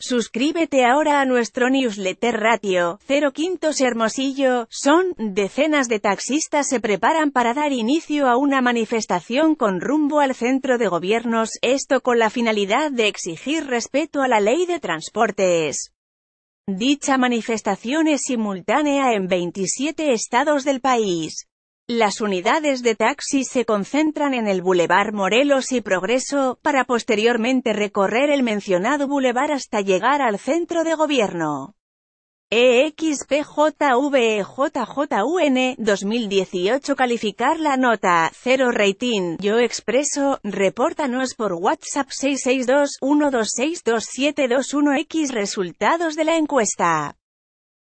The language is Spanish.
Suscríbete ahora a nuestro newsletter Ratio Cero Quintos Hermosillo, son, decenas de taxistas se preparan para dar inicio a una manifestación con rumbo al centro de gobiernos, esto con la finalidad de exigir respeto a la ley de transportes. Dicha manifestación es simultánea en 27 estados del país. Las unidades de taxi se concentran en el Boulevard Morelos y Progreso, para posteriormente recorrer el mencionado bulevar hasta llegar al centro de gobierno. EXPJVEJJUN 2018 Calificar la nota 0 Rating Yo Expreso Repórtanos por WhatsApp 662 126 X Resultados de la encuesta